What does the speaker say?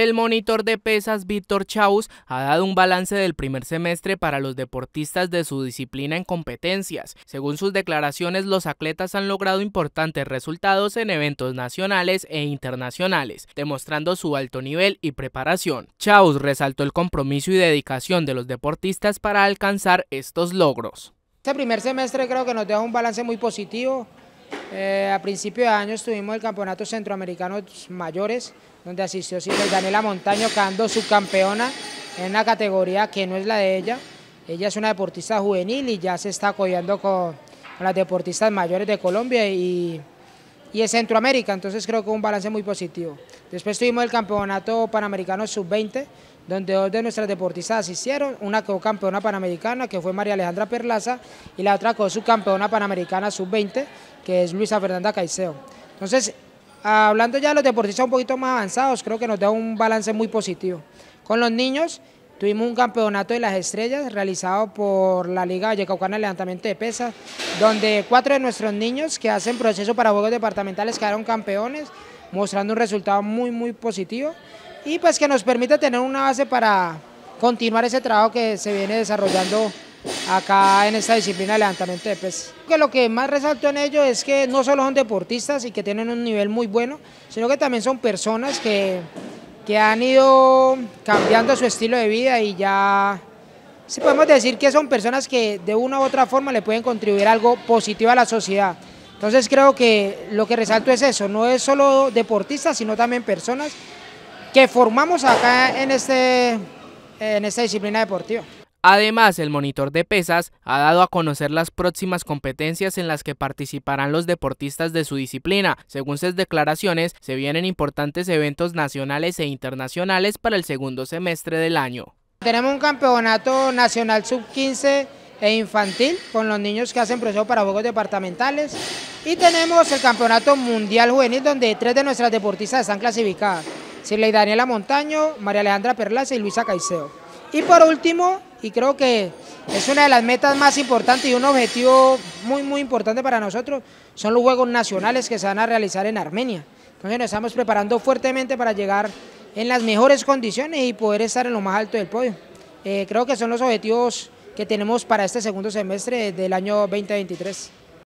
El monitor de pesas Víctor Chaus ha dado un balance del primer semestre para los deportistas de su disciplina en competencias. Según sus declaraciones, los atletas han logrado importantes resultados en eventos nacionales e internacionales, demostrando su alto nivel y preparación. Chaus resaltó el compromiso y dedicación de los deportistas para alcanzar estos logros. Este primer semestre creo que nos deja un balance muy positivo eh, a principio de año estuvimos el Campeonato Centroamericano Mayores, donde asistió Silvia Daniela Montaño, quedando subcampeona en una categoría que no es la de ella. Ella es una deportista juvenil y ya se está apoyando con, con las deportistas mayores de Colombia y y es Centroamérica, entonces creo que un balance muy positivo. Después tuvimos el campeonato panamericano sub-20, donde dos de nuestras deportistas hicieron, una co campeona panamericana, que fue María Alejandra Perlaza, y la otra co subcampeona panamericana sub-20, que es Luisa Fernanda Caiseo. Entonces, hablando ya de los deportistas un poquito más avanzados, creo que nos da un balance muy positivo. Con los niños, Tuvimos un campeonato de las estrellas realizado por la Liga Vallecaucana de Levantamiento de Pesas, donde cuatro de nuestros niños que hacen proceso para juegos departamentales quedaron campeones, mostrando un resultado muy, muy positivo y pues que nos permite tener una base para continuar ese trabajo que se viene desarrollando acá en esta disciplina de levantamiento de pesas. lo que más resalto en ello es que no solo son deportistas y que tienen un nivel muy bueno, sino que también son personas que que han ido cambiando su estilo de vida y ya si podemos decir que son personas que de una u otra forma le pueden contribuir algo positivo a la sociedad. Entonces creo que lo que resalto es eso, no es solo deportistas, sino también personas que formamos acá en, este, en esta disciplina deportiva. Además, el monitor de pesas ha dado a conocer las próximas competencias en las que participarán los deportistas de su disciplina. Según sus declaraciones, se vienen importantes eventos nacionales e internacionales para el segundo semestre del año. Tenemos un campeonato nacional sub-15 e infantil con los niños que hacen proceso para juegos departamentales y tenemos el campeonato mundial juvenil donde tres de nuestras deportistas están clasificadas, Sirley Daniela Montaño, María Alejandra Perlaza y Luisa Caicedo. Y por último, y creo que es una de las metas más importantes y un objetivo muy, muy importante para nosotros, son los Juegos Nacionales que se van a realizar en Armenia. Entonces nos estamos preparando fuertemente para llegar en las mejores condiciones y poder estar en lo más alto del podio. Eh, creo que son los objetivos que tenemos para este segundo semestre del año 2023.